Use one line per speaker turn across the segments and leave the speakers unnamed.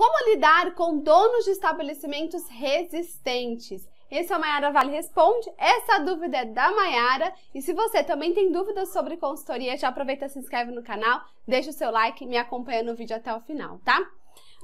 Como lidar com donos de estabelecimentos resistentes? Esse é o Maiara Vale Responde. Essa dúvida é da Maiara. E se você também tem dúvidas sobre consultoria, já aproveita e se inscreve no canal, deixa o seu like e me acompanha no vídeo até o final, tá?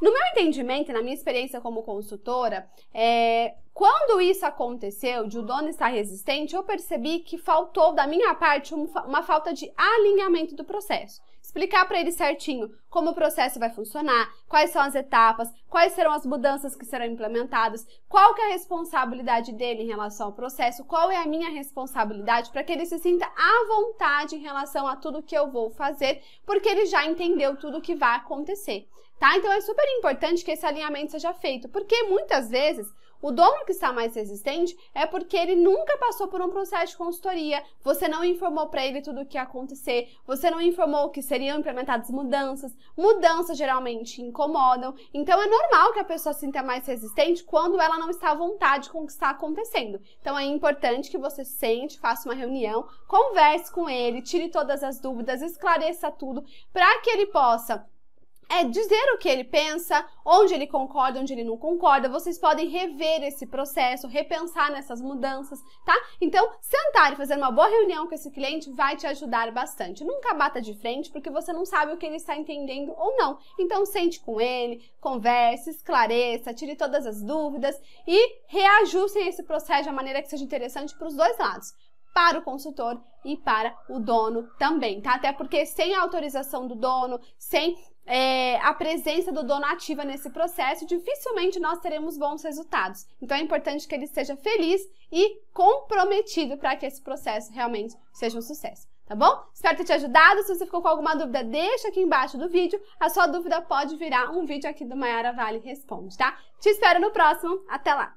No meu entendimento, na minha experiência como consultora, é, quando isso aconteceu, de o dono estar resistente, eu percebi que faltou da minha parte uma falta de alinhamento do processo. Explicar para ele certinho como o processo vai funcionar, quais são as etapas, quais serão as mudanças que serão implementadas, qual que é a responsabilidade dele em relação ao processo, qual é a minha responsabilidade para que ele se sinta à vontade em relação a tudo que eu vou fazer, porque ele já entendeu tudo que vai acontecer. Tá? Então é super importante que esse alinhamento seja feito, porque muitas vezes o dono que está mais resistente é porque ele nunca passou por um processo de consultoria, você não informou para ele tudo o que ia acontecer, você não informou que seriam implementadas mudanças. Mudanças geralmente incomodam, então é normal que a pessoa se sinta mais resistente quando ela não está à vontade com o que está acontecendo. Então é importante que você sente, faça uma reunião, converse com ele, tire todas as dúvidas, esclareça tudo, para que ele possa é dizer o que ele pensa, onde ele concorda, onde ele não concorda. Vocês podem rever esse processo, repensar nessas mudanças, tá? Então, sentar e fazer uma boa reunião com esse cliente vai te ajudar bastante. Nunca bata de frente, porque você não sabe o que ele está entendendo ou não. Então, sente com ele, converse, esclareça, tire todas as dúvidas e reajuste esse processo de uma maneira que seja interessante para os dois lados para o consultor e para o dono também, tá? Até porque sem a autorização do dono, sem é, a presença do dono ativa nesse processo, dificilmente nós teremos bons resultados. Então é importante que ele seja feliz e comprometido para que esse processo realmente seja um sucesso. Tá bom? Espero ter te ajudado. Se você ficou com alguma dúvida, deixa aqui embaixo do vídeo. A sua dúvida pode virar um vídeo aqui do Maiara Vale Responde, tá? Te espero no próximo. Até lá!